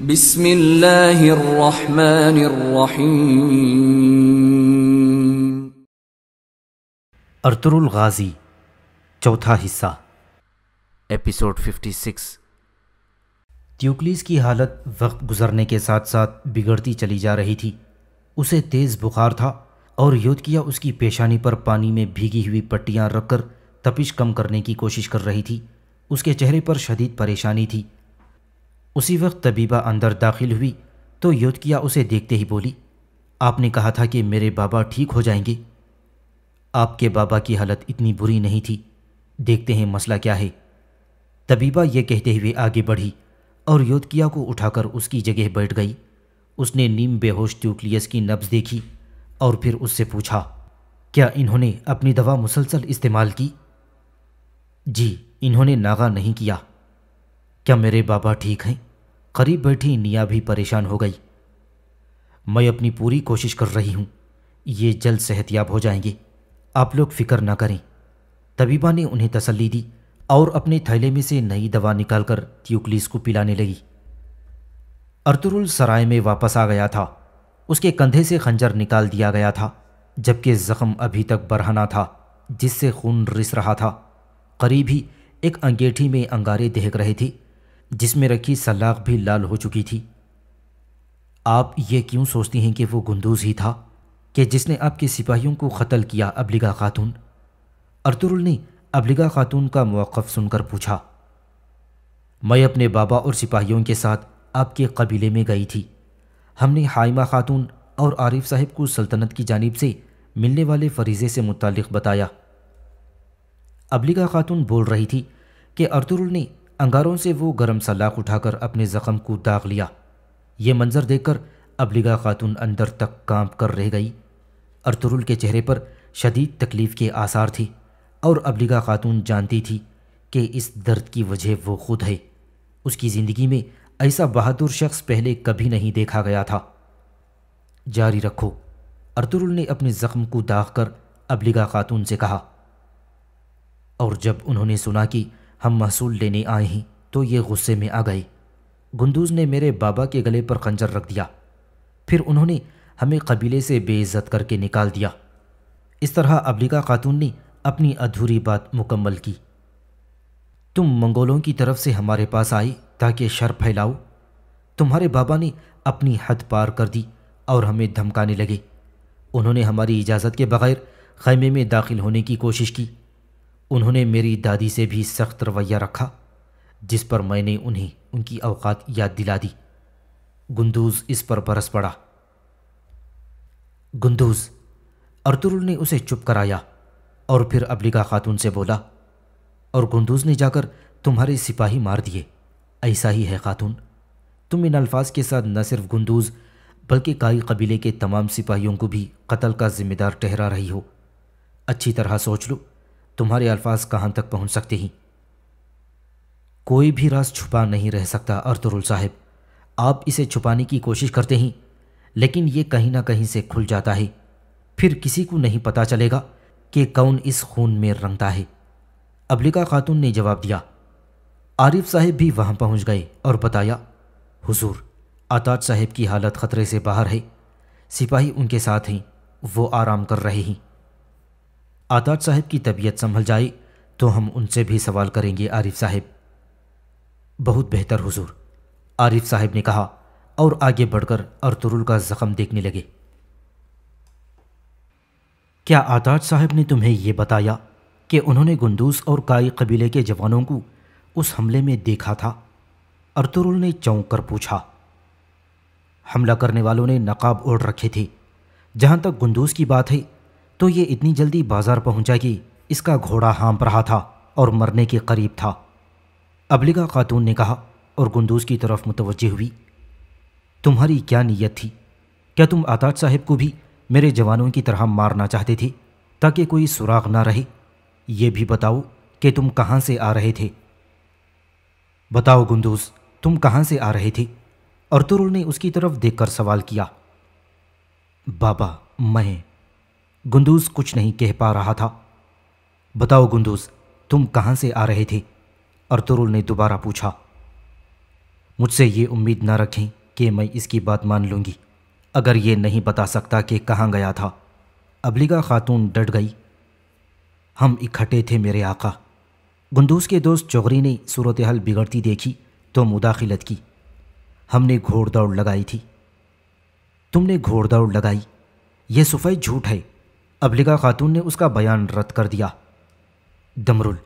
बिस्मिल्लाहिर्रहमानिर्रहीम अर्तुरुल गाजी चौथा हिस्सा एपिसोड 56 त्यूकलीस की हालत वक्त गुजरने के साथ साथ बिगड़ती चली जा रही थी उसे तेज़ बुखार था और योदकिया उसकी पेशानी पर पानी में भीगी हुई पट्टियां रखकर तपिश कम करने की कोशिश कर रही थी उसके चेहरे पर शदीद परेशानी थी उसी वक्त तबीबा अंदर दाखिल हुई तो योदकिया उसे देखते ही बोली आपने कहा था कि मेरे बाबा ठीक हो जाएंगे आपके बाबा की हालत इतनी बुरी नहीं थी देखते हैं मसला क्या है तबीबा यह कहते हुए आगे बढ़ी और योदकिया को उठाकर उसकी जगह बैठ गई उसने नीम बेहोश ट्यूक्लियस की नब्ज देखी और फिर उससे पूछा क्या इन्होंने अपनी दवा मुसलसल इस्तेमाल की जी इन्होंने नागा नहीं किया क्या मेरे बाबा ठीक हैं करीब बैठी निया भी परेशान हो गई मैं अपनी पूरी कोशिश कर रही हूँ ये जल्द सेहतियाब हो जाएंगे आप लोग फिक्र ना करें तबीबा ने उन्हें तसल्ली दी और अपने थैले में से नई दवा निकालकर त्यूकलीस को पिलाने लगी अर्तुरुल सराय में वापस आ गया था उसके कंधे से खंजर निकाल दिया गया था जबकि ज़ख्म अभी तक बढ़ाना था जिससे खून रिस रहा था करीब ही एक अंगेठी में अंगारे देख रहे थे जिसमें रखी सलाख भी लाल हो चुकी थी आप ये क्यों सोचती हैं कि वो गुंदूज ही था कि जिसने आपके सिपाहियों को कत्ल किया अबलिगा खातून अर्तुरुल ने अबलिगा खातून का मौक़ सुनकर पूछा मैं अपने बाबा और सिपाहियों के साथ आपके कबीले में गई थी हमने हाइमा खातून और आरिफ साहब को सल्तनत की जानब से मिलने वाले फरीज़े से मुतल बताया अबलिगा खातून बोल रही थी कि अर्तुरुल ने अंगारों से वो गर्म सलाख उठाकर अपने ज़ख्म को दाग लिया ये मंज़र देखकर अबलिगा खातून अंदर तक काम कर रह गई अरतरुल के चेहरे पर शदीद तकलीफ़ के आसार थी और अबलिगा खातून जानती थी कि इस दर्द की वजह वो खुद है उसकी ज़िंदगी में ऐसा बहादुर शख्स पहले कभी नहीं देखा गया था जारी रखो अरतरुल ने अपने ज़ख्म को दाग कर अबलिगा खातून से कहा और जब उन्होंने सुना कि हम महसूल लेने आए हैं तो ये गुस्से में आ गए गुंदूज ने मेरे बाबा के गले पर खंजर रख दिया फिर उन्होंने हमें कबीले से बेइज्जत करके निकाल दिया इस तरह अबलिका खातून ने अपनी अधूरी बात मुकम्मल की तुम मंगोलों की तरफ से हमारे पास आए ताकि शर फैलाओ तुम्हारे बाबा ने अपनी हद पार कर दी और हमें धमकाने लगे उन्होंने हमारी इजाज़त के बगैर खैमे में दाखिल होने की कोशिश की उन्होंने मेरी दादी से भी सख्त रवैया रखा जिस पर मैंने उन्हें उनकी अवकात याद दिला दी गुंदूज इस पर बरस पड़ा गुंदूज अर्तुरुल ने उसे चुप कराया और फिर अबलिका खातून से बोला और गुंदूज ने जाकर तुम्हारे सिपाही मार दिए ऐसा ही है खातून तुम इन अल्फाज के साथ न सिर्फ गुंदूज बल्कि काई कबीले के तमाम सिपाहियों को भी कत्ल का जिम्मेदार ठहरा रही हो अच्छी तरह सोच लो तुम्हारे अल्फाज कहाँ तक पहुँच सकते हैं कोई भी राज छुपा नहीं रह सकता अर्तुरुल साहब आप इसे छुपाने की कोशिश करते हैं लेकिन ये कहीं ना कहीं से खुल जाता है फिर किसी को नहीं पता चलेगा कि कौन इस खून में रंगता है अबलिका खातून ने जवाब दिया आरिफ साहब भी वहाँ पहुँच गए और बताया हुजूर आताज साहब की हालत ख़तरे से बाहर है सिपाही उनके साथ हैं वो आराम कर रहे हैं आदाद साहब की तबीयत संभल जाए तो हम उनसे भी सवाल करेंगे आरिफ साहब बहुत बेहतर हुजूर आरिफ साहब ने कहा और आगे बढ़कर अरतुरुल का ज़ख्म देखने लगे क्या आदाद साहब ने तुम्हें यह बताया कि उन्होंने गुंदूस और काई कबीले के जवानों को उस हमले में देखा था अरतुरुल ने चौंक कर पूछा हमला करने वालों ने नकाब ओढ़ रखे थे जहां तक गुंदूस की बात है तो ये इतनी जल्दी बाजार पहुंचा कि इसका घोड़ा हाँप रहा था और मरने के करीब था अबलिगा खातून ने कहा और गुंदूज की तरफ मुतवजह हुई तुम्हारी क्या नीयत थी क्या तुम आताज साहब को भी मेरे जवानों की तरह मारना चाहते थे ताकि कोई सुराग ना रहे ये भी बताओ कि तुम कहाँ से आ रहे थे बताओ गुंदूज तुम कहाँ से आ रहे थे और तुरुल ने उसकी तरफ देखकर सवाल किया बाबा मैं गुंदूस कुछ नहीं कह पा रहा था बताओ गुंदूस तुम कहाँ से आ रहे थे अर्तुरुल ने दोबारा पूछा मुझसे ये उम्मीद न रखें कि मैं इसकी बात मान लूंगी अगर ये नहीं बता सकता कि कहाँ गया था अबलीगा खातून डट गई हम इकट्ठे थे मेरे आका गुंदूस के दोस्त चौगरी ने सूरत हाल बिगड़ती देखी तो मुदाखिलत की हमने घोड़ दौड़ लगाई थी तुमने घोड़ दौड़ लगाई यह सफ़ाई झूठ है अबलिका खातून ने उसका बयान रद्द कर दिया दमरुल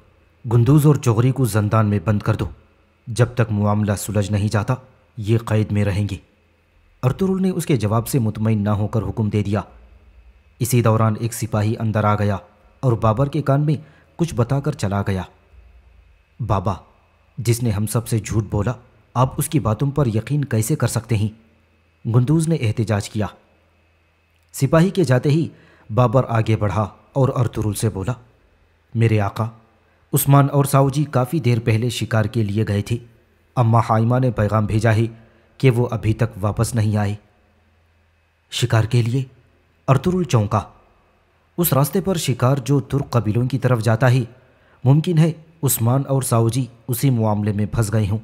गुंदूज और जोगरी को जंदान में बंद कर दो जब तक मामला सुलझ नहीं जाता ये कैद में रहेंगे अरतुरुल ने उसके जवाब से मुतमिन ना होकर हुक्म दे दिया इसी दौरान एक सिपाही अंदर आ गया और बाबर के कान में कुछ बताकर चला गया बाबा जिसने हम सब से झूठ बोला आप उसकी बातों पर यकीन कैसे कर सकते हैं गुंदूज ने एहतजाज किया सिपाही के जाते ही बाबर आगे बढ़ा और अर्तुरुल से बोला मेरे आका उस्मान और साहु जी काफ़ी देर पहले शिकार के लिए गए थे अम्मा हाइमा ने पैगाम भेजा है कि वो अभी तक वापस नहीं आए शिकार के लिए अर्तुरुल चौंका उस रास्ते पर शिकार जो तुर्क कबीलों की तरफ जाता है मुमकिन है उस्मान और साहु जी उसी मामले में फंस गए हों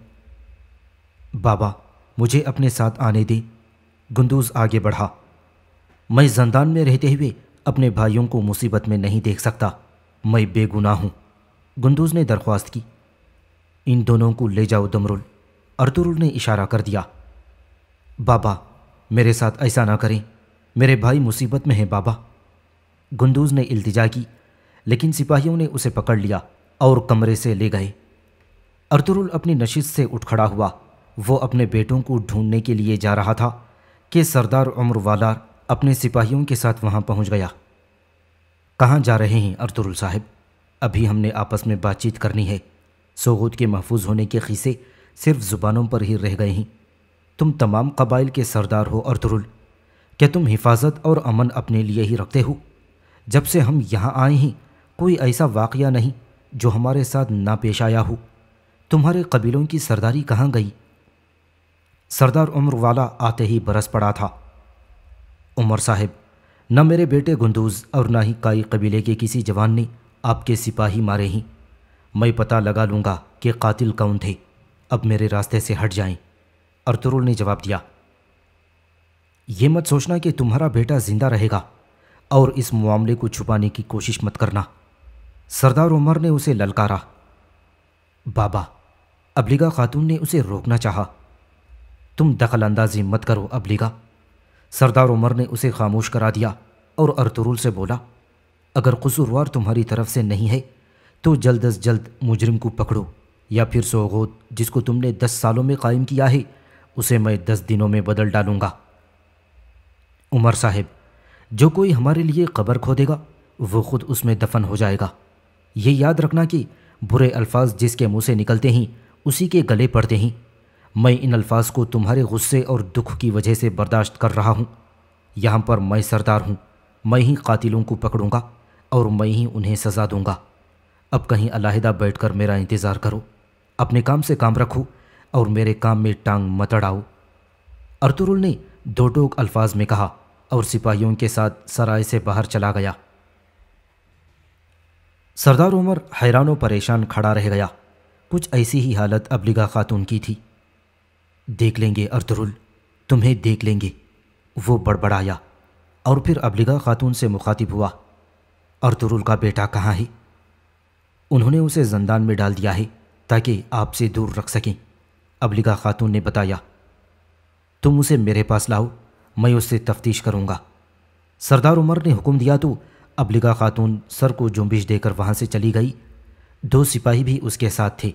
बाबा मुझे अपने साथ आने दे गुंदूज आगे बढ़ा मैं जंदान में रहते हुए अपने भाइयों को मुसीबत में नहीं देख सकता मैं बेगुनाह हूं गुंदूज ने दरख्वास्त की इन दोनों को ले जाओ दमरुल अर्तुरुल ने इशारा कर दिया बाबा मेरे साथ ऐसा ना करें मेरे भाई मुसीबत में हैं बाबा गुंदूज ने इल्तिजा की लेकिन सिपाहियों ने उसे पकड़ लिया और कमरे से ले गए अर्तुरुल अपनी नशीत से उठ खड़ा हुआ वो अपने बेटों को ढूंढने के लिए जा रहा था कि सरदार उम्र वालार अपने सिपाहियों के साथ वहाँ पहुँच गया कहाँ जा रहे हैं अर्तुरुल साहब अभी हमने आपस में बातचीत करनी है सोगुद के महफूज होने के खीसे सिर्फ ज़ुबानों पर ही रह गए हैं तुम तमाम कबाइल के सरदार हो अर्तुरुल क्या तुम हिफाजत और अमन अपने लिए ही रखते हो जब से हम यहाँ आए हैं कोई ऐसा वाक़ नहीं जो हमारे साथ ना पेश आया हो तुम्हारे कबीलों की सरदारी कहाँ गई सरदार उम्र वाला आते ही बरस पड़ा था उमर साहब न मेरे बेटे गुंदूज और ना ही काई कबीले के किसी जवान ने आपके सिपाही मारे ही मैं पता लगा लूँगा कि कातिल कौन थे अब मेरे रास्ते से हट जाएं। अर्तुरुल ने जवाब दिया ये मत सोचना कि तुम्हारा बेटा जिंदा रहेगा और इस मामले को छुपाने की कोशिश मत करना सरदार उमर ने उसे ललकारा बाबा अबलीगा खातून ने उसे रोकना चाहा तुम दखल अंदाजी मत करो अबलीगा सरदार उमर ने उसे खामोश करा दिया और अर्तुरुल से बोला अगर कसूरवार तुम्हारी तरफ से नहीं है तो जल्द अज जल्द मुजरिम को पकड़ो या फिर सोगोद जिसको तुमने दस सालों में कायम किया है उसे मैं दस दिनों में बदल डालूंगा उमर साहब जो कोई हमारे लिए कबर खो देगा वो खुद उसमें दफन हो जाएगा ये याद रखना कि बुरे अल्फाज जिसके मुंह से निकलते हैं उसी के गले पड़ते हैं मैं इन अल्फाज को तुम्हारे गुस्से और दुख की वजह से बर्दाश्त कर रहा हूँ यहाँ पर मैं सरदार हूँ मैं ही कातिलों को पकड़ूंगा और मैं ही उन्हें सज़ा दूंगा अब कहीं अलाहिदा बैठकर मेरा इंतज़ार करो अपने काम से काम रखो और मेरे काम में टांग मत अड़ाओ अर्तुरुल ने दो टोक अल्फाज में कहा और सिपाहियों के साथ सराय से बाहर चला गया सरदार उमर हैरान परेशान खड़ा रह गया कुछ ऐसी ही हालत अबलिगा खातून की थी देख लेंगे अर्दरुल तुम्हें देख लेंगे वो बड़बड़ाया और फिर अबलिगा खातून से मुखातिब हुआ अर्दरुल का बेटा कहाँ है उन्होंने उसे जंदान में डाल दिया है ताकि आपसे दूर रख सकें अबलिगा खातून ने बताया तुम उसे मेरे पास लाओ मैं उससे तफ्तीश करूँगा सरदार उमर ने हुक्म दिया तो अबलिगा खातून सर को जुम्बिश देकर वहाँ से चली गई दो सिपाही भी उसके साथ थे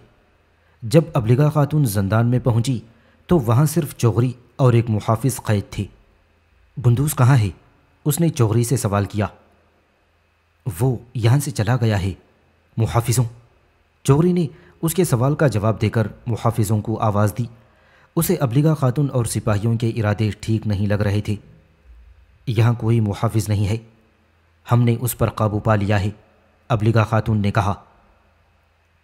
जब अबलिगा खातून जंदान में पहुँची तो वहाँ सिर्फ चौगरी और एक मुहाफिज कैद थे बुंदूस कहाँ है उसने चौगरी से सवाल किया वो यहाँ से चला गया है मुहाफिजों चौगरी ने उसके सवाल का जवाब देकर मुहाफिजों को आवाज़ दी उसे अबलीगा खातून और सिपाहियों के इरादे ठीक नहीं लग रहे थे यहाँ कोई मुहाफिज नहीं है हमने उस पर काबू पा लिया है अबलीगा खातून ने कहा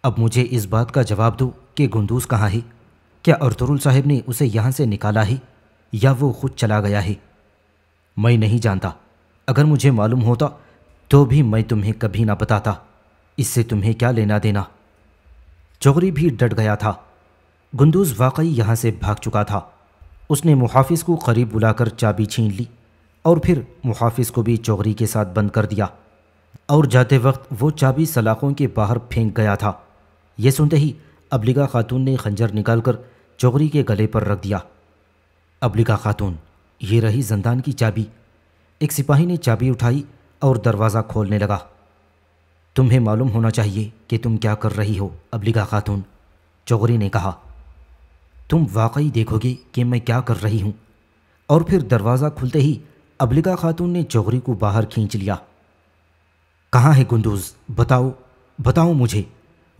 अब मुझे इस बात का जवाब दो कि गुंदूस कहाँ है क्या अर्तुरुल साहब ने उसे यहाँ से निकाला है या वो खुद चला गया है मैं नहीं जानता अगर मुझे मालूम होता तो भी मैं तुम्हें कभी ना बताता इससे तुम्हें क्या लेना देना चौगरी भी डट गया था गुंदूज वाकई यहाँ से भाग चुका था उसने मुहाफिज को करीब बुलाकर चाबी छीन ली और फिर मुहाफिज को भी चौगरी के साथ बंद कर दिया और जाते वक्त वो चाबी सलाखों के बाहर फेंक गया था यह सुनते ही अबलिगा खातून ने खंजर निकालकर चौगरी के गले पर रख दिया अबलिका खातून ये रही जंदान की चाबी एक सिपाही ने चाबी उठाई और दरवाज़ा खोलने लगा तुम्हें मालूम होना चाहिए कि तुम क्या कर रही हो अबलिका खातून चौगरी ने कहा तुम वाकई देखोगे कि मैं क्या कर रही हूँ और फिर दरवाज़ा खुलते ही अबलिका खातून ने चौगरी को बाहर खींच लिया कहाँ है गुंदूज बताओ बताओ मुझे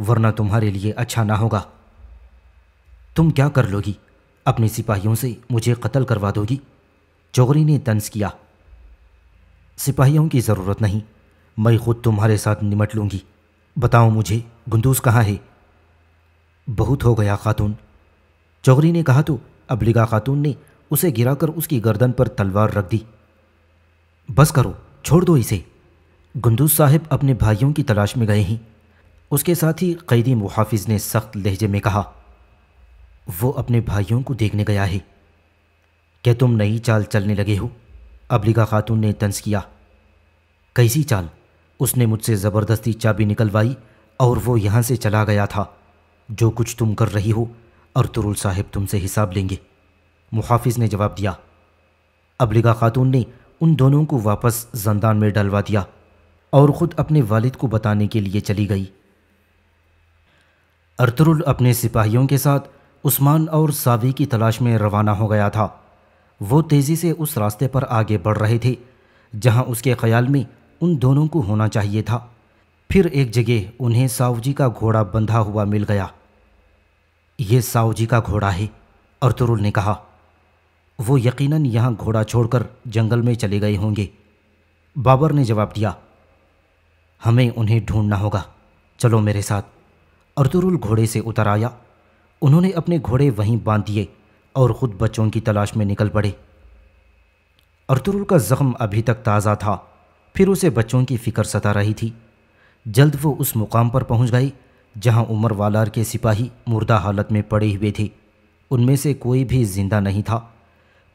वरना तुम्हारे लिए अच्छा ना होगा तुम क्या कर लोगी अपने सिपाहियों से मुझे कत्ल करवा दोगी चौगरी ने तंज किया सिपाहियों की ज़रूरत नहीं मैं खुद तुम्हारे साथ निमट लूँगी बताओ मुझे गुंदूस कहाँ है बहुत हो गया खातून चौगरी ने कहा तो अबलिगा खातून ने उसे गिराकर उसकी गर्दन पर तलवार रख दी बस करो छोड़ दो इसे गुंदूज साहब अपने भाइयों की तलाश में गए हैं उसके साथ ही कैदी मुहाफिज ने सख्त लहजे में कहा वो अपने भाइयों को देखने गया है क्या तुम नई चाल चलने लगे हो अबलिका खातून ने तंस किया कैसी चाल उसने मुझसे ज़बरदस्ती चाबी निकलवाई और वो यहाँ से चला गया था जो कुछ तुम कर रही हो तुरुल साहब तुमसे हिसाब लेंगे मुहाफिज ने जवाब दिया अबलिगा खातून ने उन दोनों को वापस जंदान में डलवा दिया और ख़ुद अपने वालिद को बताने के लिए चली गई अरतरुल अपने सिपाहियों के साथ उस्मान और सावी की तलाश में रवाना हो गया था वो तेज़ी से उस रास्ते पर आगे बढ़ रहे थे जहां उसके ख्याल में उन दोनों को होना चाहिए था फिर एक जगह उन्हें सावजी का घोड़ा बंधा हुआ मिल गया ये सावजी का घोड़ा है अर्तुरुल ने कहा वो यकीनन यहाँ घोड़ा छोड़कर जंगल में चले गए होंगे बाबर ने जवाब दिया हमें उन्हें ढूंढना होगा चलो मेरे साथ अर्तुरुल घोड़े से उतर आया उन्होंने अपने घोड़े वहीं बांध दिए और ख़ुद बच्चों की तलाश में निकल पड़े अर्तुरुल का ज़ख्म अभी तक ताज़ा था फिर उसे बच्चों की फ़िक्र सता रही थी जल्द वो उस मुकाम पर पहुंच गई जहां उमर वालार के सिपाही मुर्दा हालत में पड़े हुए थे उनमें से कोई भी जिंदा नहीं था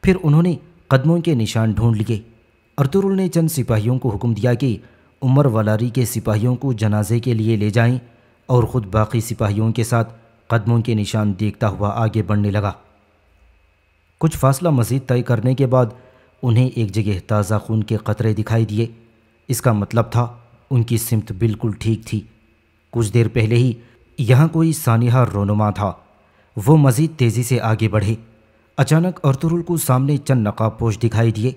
फिर उन्होंने कदमों के निशान ढूंढ लिए अर्तुरुल ने चंद सिपाहियों को हुक्म दिया कि उमर वालारी के सिपाहियों को जनाजे के लिए ले जाएं और ख़ुद बाकी सिपाहियों के साथ कदमों के निशान देखता हुआ आगे बढ़ने लगा कुछ फासला मजीद तय करने के बाद उन्हें एक जगह ताज़ा खून के कतरे दिखाई दिए इसका मतलब था उनकी सिमत बिल्कुल ठीक थी कुछ देर पहले ही यहाँ कोई सानिहा रोनुमा था वो मज़ीद तेज़ी से आगे बढ़े अचानक अर्तुरुल को सामने चंद नकाबपोश दिखाई दिए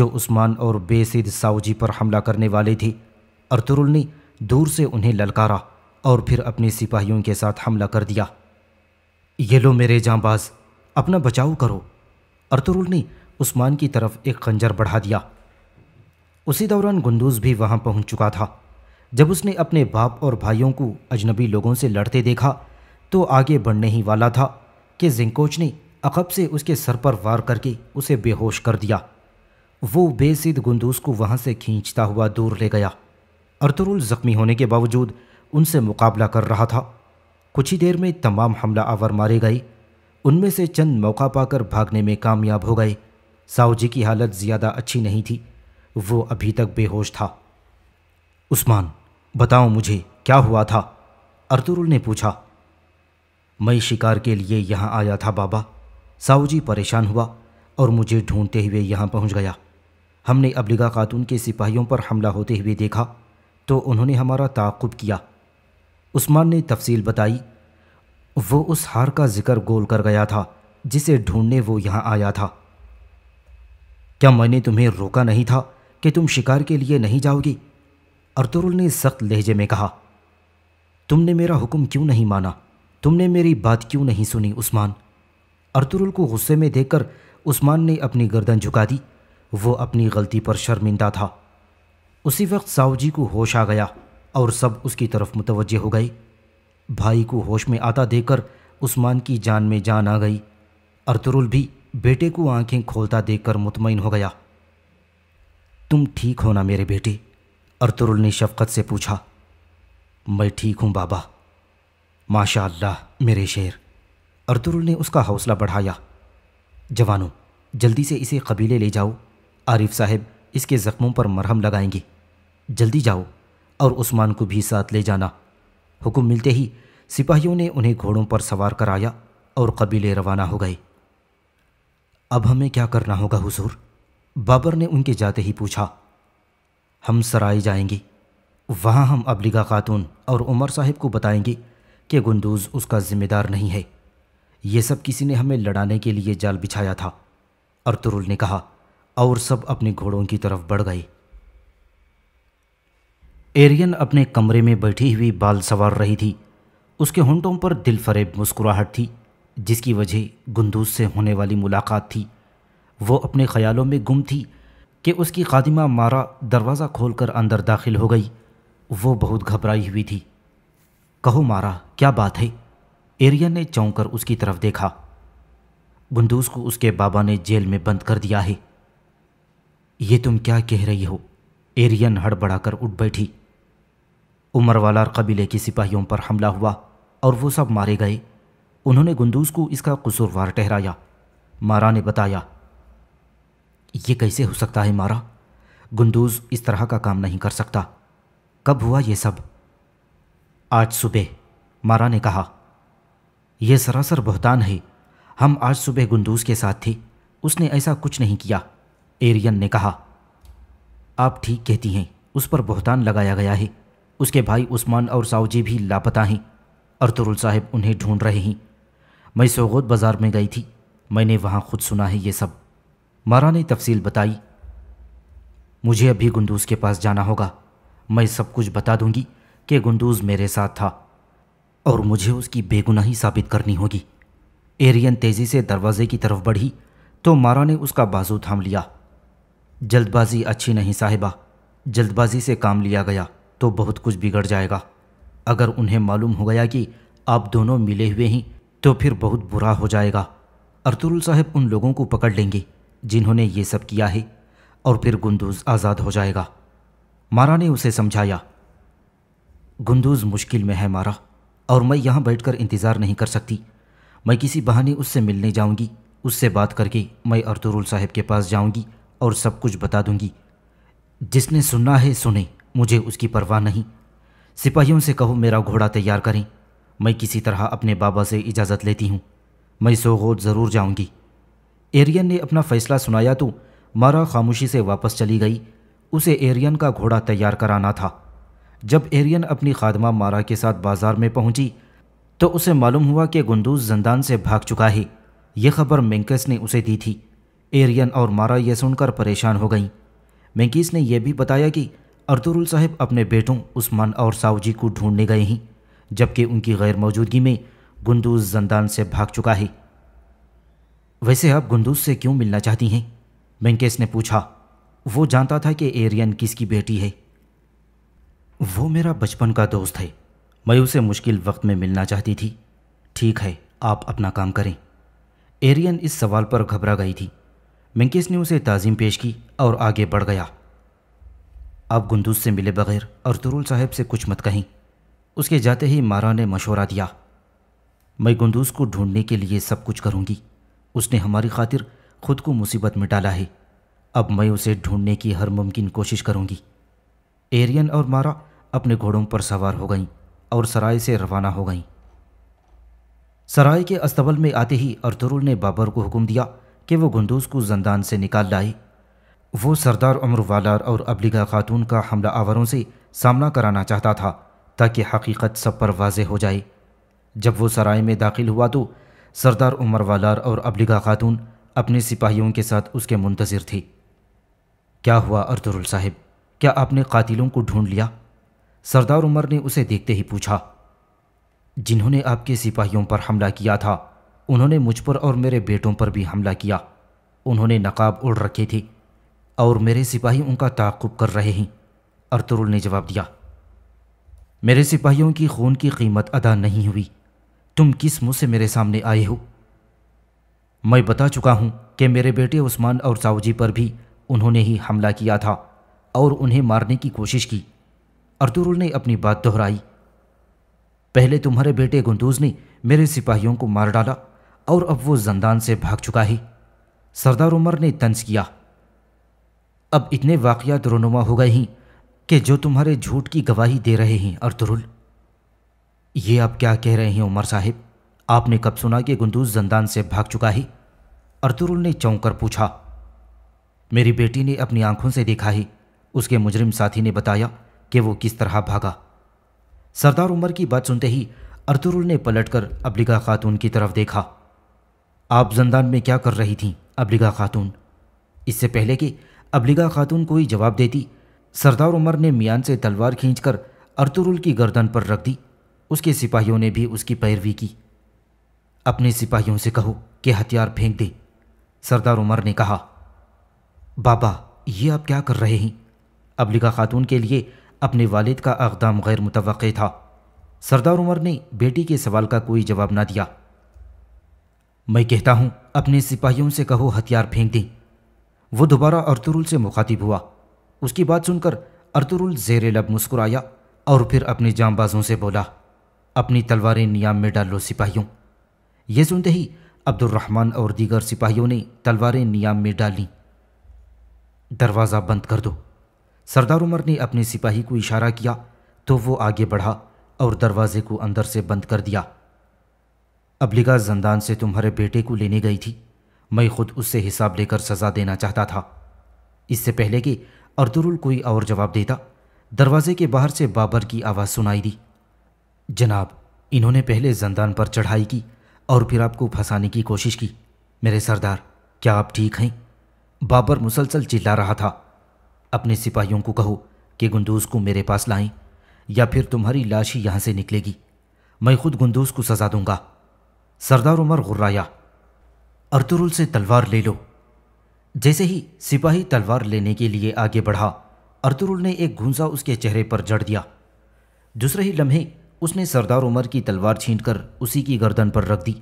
जो उस्मान और बेसिद साउजी पर हमला करने वाले थे अर्तुरुल ने दूर से उन्हें ललकारा और फिर अपने सिपाहियों के साथ हमला कर दिया ये लो मेरे जांबाज अपना बचाव करो अर्तुरुल ने उस्मान की तरफ एक खंजर बढ़ा दिया उसी दौरान गुंदूज भी वहाँ पहुँच चुका था जब उसने अपने बाप और भाइयों को अजनबी लोगों से लड़ते देखा तो आगे बढ़ने ही वाला था कि जिंकोच ने अकब से उसके सर पर वार करके उसे बेहोश कर दिया वो बेसिद गुंदूज को वहाँ से खींचता हुआ दूर ले गया अर्तुरुल ज़ख्मी होने के बावजूद उनसे मुकाबला कर रहा था कुछ ही देर में तमाम हमला आवर मारे गए उनमें से चंद मौका पाकर भागने में कामयाब हो गए साहु जी की हालत ज़्यादा अच्छी नहीं थी वो अभी तक बेहोश था उस्मान बताओ मुझे क्या हुआ था अर्तुरुल ने पूछा मैं शिकार के लिए यहाँ आया था बाबा साहु जी परेशान हुआ और मुझे ढूंढते हुए यहाँ पहुँच गया हमने अबलिगा खातून के सिपाहियों पर हमला होते हुए देखा तो उन्होंने हमारा ताकुब किया उस्मान ने तफसील बताई वो उस हार का जिक्र गोल कर गया था जिसे ढूंढने वो यहाँ आया था क्या मैंने तुम्हें रोका नहीं था कि तुम शिकार के लिए नहीं जाओगी अर्तुरुल ने सख्त लहजे में कहा तुमने मेरा हुक्म क्यों नहीं माना तुमने मेरी बात क्यों नहीं सुनी उस्मान अर्तुरुल को गुस्से में देखकर उस्मान ने अपनी गर्दन झुका दी वो अपनी गलती पर शर्मिंदा था उसी वक्त साहू जी को होश आ गया और सब उसकी तरफ मुतवजह हो गए भाई को होश में आता देखकर उस्मान की जान में जान आ गई अर्तुरुल भी बेटे को आंखें खोलता देखकर मुतमिन हो गया तुम ठीक हो ना मेरे बेटे अर्तुरुल ने शफकत से पूछा मैं ठीक हूँ बाबा माशा अल्लाह मेरे शेर अर्तुरुल ने उसका हौसला बढ़ाया जवानों जल्दी से इसे कबीले ले जाओ आरिफ साहब इसके ज़ख्मों पर मरहम लगाएंगे जल्दी जाओ और उस्मान को भी साथ ले जाना हुक्म मिलते ही सिपाहियों ने उन्हें घोड़ों पर सवार कराया और कबीले रवाना हो गए अब हमें क्या करना होगा हुजूर? बाबर ने उनके जाते ही पूछा हम सराय जाएंगे वहां हम अबलिगा खातून और उमर साहिब को बताएंगे कि गुंदूज उसका ज़िम्मेदार नहीं है यह सब किसी ने हमें लड़ाने के लिए जाल बिछाया था अर्तुरुल ने कहा और सब अपने घोड़ों की तरफ बढ़ गए एरियन अपने कमरे में बैठी हुई बाल सवार रही थी उसके होंटों पर दिल फरेब मुस्कुराहट थी जिसकी वजह गुंदूज से होने वाली मुलाकात थी वो अपने ख्यालों में गुम थी कि उसकी खादिमा मारा दरवाज़ा खोलकर अंदर दाखिल हो गई वो बहुत घबराई हुई थी कहो मारा क्या बात है एरियन ने चौंक कर उसकी तरफ देखा गुंदूस को उसके बाबा ने जेल में बंद कर दिया है ये तुम क्या कह रही हो एरियन हड़बड़ाकर उठ बैठी उमर वाला कबीले के सिपाहियों पर हमला हुआ और वो सब मारे गए उन्होंने गुंदूज को इसका कसूरवार ठहराया मारा ने बताया ये कैसे हो सकता है मारा गुंदूज इस तरह का काम नहीं कर सकता कब हुआ ये सब आज सुबह मारा ने कहा यह सरासर बहतान है हम आज सुबह गुंदूज के साथ थे उसने ऐसा कुछ नहीं किया एरियन ने कहा आप ठीक कहती हैं उस पर बहतान लगाया गया है उसके भाई उस्मान और साहुजी भी लापता हैं अरतुरुल साहिब उन्हें ढूंढ रहे हैं मैं सोगोद बाज़ार में गई थी मैंने वहाँ खुद सुना है ये सब मारा ने तफसील बताई मुझे अभी गुंदूज के पास जाना होगा मैं सब कुछ बता दूंगी कि गुंदूज मेरे साथ था और मुझे उसकी बेगुनाही साबित करनी होगी एरियन तेज़ी से दरवाजे की तरफ बढ़ी तो मारा ने उसका बाजू थाम लिया जल्दबाजी अच्छी नहीं साहिबा जल्दबाजी से काम लिया गया तो बहुत कुछ बिगड़ जाएगा अगर उन्हें मालूम हो गया कि आप दोनों मिले हुए हैं तो फिर बहुत बुरा हो जाएगा अर्तुरुल साहब उन लोगों को पकड़ लेंगे जिन्होंने ये सब किया है और फिर गुंदूज आज़ाद हो जाएगा मारा ने उसे समझाया गुंदूज मुश्किल में है मारा और मैं यहाँ बैठकर इंतज़ार नहीं कर सकती मैं किसी बहाने उससे मिलने जाऊँगी उससे बात करके मैं अर्तुरुल साहब के पास जाऊँगी और सब कुछ बता दूँगी जिसने सुनना है सुने मुझे उसकी परवाह नहीं सिपाहियों से कहो मेरा घोड़ा तैयार करें मैं किसी तरह अपने बाबा से इजाज़त लेती हूँ मैं सोगोद ज़रूर जाऊँगी एरियन ने अपना फ़ैसला सुनाया तो मारा खामोशी से वापस चली गई उसे एरियन का घोड़ा तैयार कराना था जब एरियन अपनी खादमा मारा के साथ बाज़ार में पहुंची तो उसे मालूम हुआ कि गुंदूज जंदान से भाग चुका है यह खबर मेंकस ने उसे दी थी एरियन और मारा यह सुनकर परेशान हो गईं मेंकिस ने यह भी बताया कि अर्तुरुल साहब अपने बेटों उस्मान और साउजी को ढूंढने गए हैं जबकि उनकी गैर मौजूदगी में गुंदूज जंदान से भाग चुका है वैसे आप गुंदूज से क्यों मिलना चाहती हैं वेंकेश ने पूछा वो जानता था कि एरियन किसकी बेटी है वो मेरा बचपन का दोस्त है मैं उसे मुश्किल वक्त में मिलना चाहती थी ठीक है आप अपना काम करें एरियन इस सवाल पर घबरा गई थी वेंकेश ने उसे ताज़ीम पेश की और आगे बढ़ गया आप गुंदूज से मिले बगैर अरतरुल साहब से कुछ मत कहें उसके जाते ही मारा ने मशवरा दिया मैं गुंदूज को ढूंढने के लिए सब कुछ करूँगी उसने हमारी खातिर खुद को मुसीबत में डाला है अब मैं उसे ढूंढने की हर मुमकिन कोशिश करूँगी एरियन और मारा अपने घोड़ों पर सवार हो गईं और सराय से रवाना हो गईं सराय के अस्तबल में आते ही अरतरुल ने बाबर को हुक्म दिया कि वो गुंदूज को जंदान से निकाल लाए वो सरदार उम्र वालार और अबलीगा खातून का हमला आवरों से सामना कराना चाहता था ताकि हकीकत सब पर वाज हो जाए जब वो सराय में दाखिल हुआ तो सरदार उमर वालार और अबलीगा खातून अपने सिपाहियों के साथ उसके मुंतज़र थी क्या हुआ अर्तुरुल साहिब क्या आपने कातिलों को ढूंढ लिया सरदार उमर ने उसे देखते ही पूछा जिन्होंने आपके सिपाहियों पर हमला किया था उन्होंने मुझ पर और मेरे बेटों पर भी हमला किया उन्होंने नकाब उड़ रखे थी और मेरे सिपाही उनका ताकुब कर रहे हैं अरतुरुल ने जवाब दिया मेरे सिपाहियों की खून की कीमत अदा नहीं हुई तुम किस मुँह से मेरे सामने आए हो मैं बता चुका हूँ कि मेरे बेटे उस्मान और सावजी पर भी उन्होंने ही हमला किया था और उन्हें मारने की कोशिश की अरतुरुल ने अपनी बात दोहराई पहले तुम्हारे बेटे गुंदूज ने मेरे सिपाहियों को मार डाला और अब वो जंदान से भाग चुका है सरदार उमर ने तंज किया अब इतने वाकयात रोनुमा हो गए हैं कि जो तुम्हारे झूठ की गवाही दे रहे हैं अर्तुरुल ये आप क्या कह रहे हैं उमर साहिब आपने कब सुना कि गुंदूज जंदान से भाग चुका है अर्तुरुल ने चौंक कर पूछा मेरी बेटी ने अपनी आंखों से देखा ही उसके मुजरिम साथी ने बताया कि वो किस तरह भागा सरदार उमर की बात सुनते ही अर्तुरुल ने पलटकर अबलिगा खातून की तरफ देखा आप जंदान में क्या कर रही थीं अबलिगा खातून इससे पहले कि अबलिगा खातून कोई जवाब देती सरदार उमर ने मियान से तलवार खींचकर अर्तुरुल की गर्दन पर रख दी उसके सिपाहियों ने भी उसकी पैरवी की अपने सिपाहियों से कहो कि हथियार फेंक दे सरदार उमर ने कहा बाबा ये आप क्या कर रहे हैं अबलिगा खातून के लिए अपने वालिद का अकदाम गैर मुतव था सरदार उमर ने बेटी के सवाल का कोई जवाब ना दिया मैं कहता हूँ अपने सिपाहियों से कहो हथियार फेंक दें वो दोबारा अर्तुरुल से मुखातिब हुआ उसकी बात सुनकर अर्तुरुल जेर लब मुस्कुराया और फिर अपने जामबाजों से बोला अपनी तलवारें नियाम में डालो सिपाहियों ये सुनते ही अब्दुलरहमान और दीगर सिपाहियों ने तलवारें नियाम में डाली दरवाज़ा बंद कर दो सरदार उमर ने अपने सिपाही को इशारा किया तो वो आगे बढ़ा और दरवाजे को अंदर से बंद कर दिया अबलिगा जंदान से तुम्हारे बेटे को लेने गई थी मैं खुद उससे हिसाब लेकर सज़ा देना चाहता था इससे पहले कि अर्दुरुल कोई और जवाब देता दरवाजे के बाहर से बाबर की आवाज़ सुनाई दी जनाब इन्होंने पहले जंदान पर चढ़ाई की और फिर आपको फंसाने की कोशिश की मेरे सरदार क्या आप ठीक हैं बाबर मुसलसल चिल्ला रहा था अपने सिपाहियों को कहो कि गुंदूस को मेरे पास लाएं या फिर तुम्हारी लाश ही यहाँ से निकलेगी मैं खुद गुंदूस को सजा दूंगा सरदार उमर गुर्राया अर्तुरुल से तलवार ले लो जैसे ही सिपाही तलवार लेने के लिए आगे बढ़ा अर्तुरुल ने एक घूंसा उसके चेहरे पर जड़ दिया दूसरे ही लम्हे उसने सरदार उमर की तलवार छीनकर उसी की गर्दन पर रख दी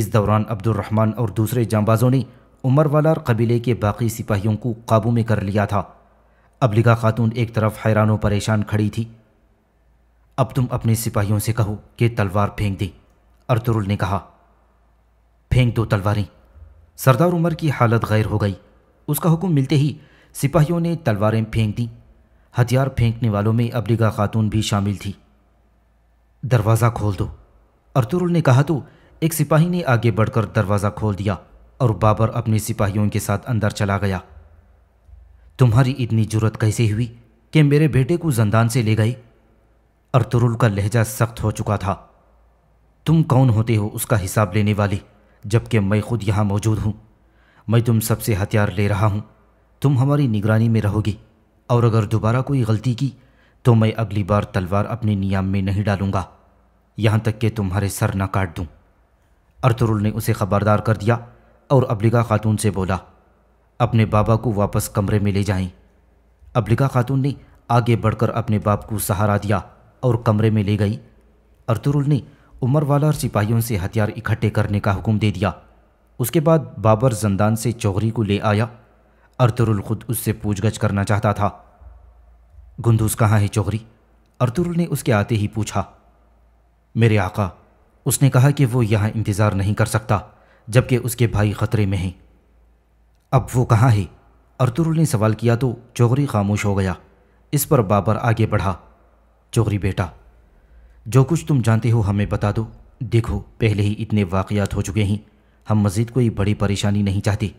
इस दौरान अब्दुलरहमान और दूसरे जांबाजों ने उमर वाला कबीले के बाकी सिपाहियों को काबू में कर लिया था अबलिगा खातून एक तरफ हैरानों परेशान खड़ी थी अब तुम अपने सिपाहियों से कहो कि तलवार फेंक दें अर्तुरुल ने कहा फेंक दो तलवारें सरदार उमर की हालत गैर हो गई उसका हुक्म मिलते ही सिपाहियों ने तलवारें फेंक दी हथियार फेंकने वालों में अबलीगा खातून भी शामिल थी दरवाज़ा खोल दो अर्तुरुल ने कहा तो एक सिपाही ने आगे बढ़कर दरवाज़ा खोल दिया और बाबर अपने सिपाहियों के साथ अंदर चला गया तुम्हारी इतनी जरूरत कैसे हुई कि मेरे बेटे को जंदान से ले गए अर्तुरुल का लहजा सख्त हो चुका था तुम कौन होते हो उसका हिसाब लेने वाली जबकि मैं खुद यहाँ मौजूद हूँ मैं तुम सबसे हथियार ले रहा हूँ तुम हमारी निगरानी में रहोगी और अगर दोबारा कोई गलती की तो मैं अगली बार तलवार अपने नियाम में नहीं डालूंगा यहाँ तक कि तुम्हारे सर ना काट दूँ अरतुरुल ने उसे खबरदार कर दिया और अबलिका खातून से बोला अपने बाबा को वापस कमरे में ले जाएं। अबलिका खातून ने आगे बढ़कर अपने बाप को सहारा दिया और कमरे में ले गई अरतुरुल ने उमर वाला और सिपाहियों से हथियार इकट्ठे करने का हुक्म दे दिया उसके बाद बाबर जंदान से चौहरी को ले आया अर्तुरुल खुद उससे पूछगछ करना चाहता था गुंदूस कहाँ है चौहरी अर्तुरुल ने उसके आते ही पूछा मेरे आका उसने कहा कि वो यहाँ इंतज़ार नहीं कर सकता जबकि उसके भाई ख़तरे में हैं अब वो कहाँ है अर्तुरुल ने सवाल किया तो चौहरी खामोश हो गया इस पर बाबर आगे बढ़ा चौहरी बेटा जो कुछ तुम जानते हो हमें बता दो देखो पहले ही इतने वाक़ात हो चुके हैं हम मज़ीद कोई बड़ी परेशानी नहीं चाहते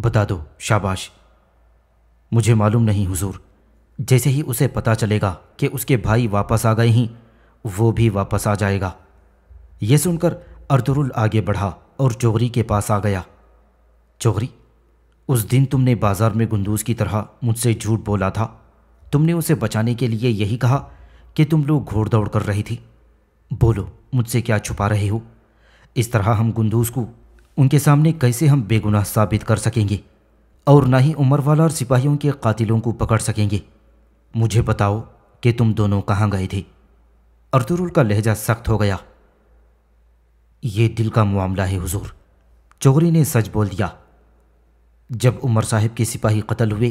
बता दो शाबाश मुझे मालूम नहीं हुजूर जैसे ही उसे पता चलेगा कि उसके भाई वापस आ गए हैं वो भी वापस आ जाएगा यह सुनकर अर्दुरुल आगे बढ़ा और चोगरी के पास आ गया चोगरी उस दिन तुमने बाज़ार में गुंदूस की तरह मुझसे झूठ बोला था तुमने उसे बचाने के लिए यही कहा कि तुम लोग घोड़ दौड़ कर रही थी बोलो मुझसे क्या छुपा रहे हो इस तरह हम गुंदूस को उनके सामने कैसे हम बेगुनाह साबित कर सकेंगे और ना ही उमर वाला और सिपाहियों के कातिलों को पकड़ सकेंगे मुझे बताओ कि तुम दोनों कहाँ गए थे अर्तुरुल का लहजा सख्त हो गया ये दिल का मामला है हुजूर चौगरी ने सच बोल दिया जब उमर साहब के सिपाही कत्ल हुए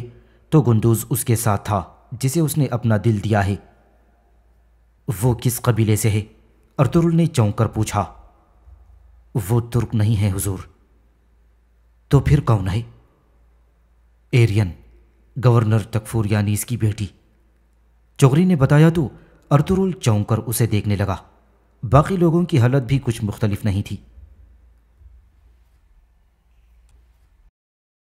तो गुंदूज उसके साथ था जिसे उसने अपना दिल दिया है वो किस कबीले से है अर्तुरुल ने चौंक कर पूछा वो तुर्क नहीं है हुजूर तो फिर कौन है एरियन गवर्नर तकफूर यानीस की बेटी चौगरी ने बताया तो अर्तुरुल चौंक कर उसे देखने लगा बाकी लोगों की हालत भी कुछ मुख्तलिफ नहीं थी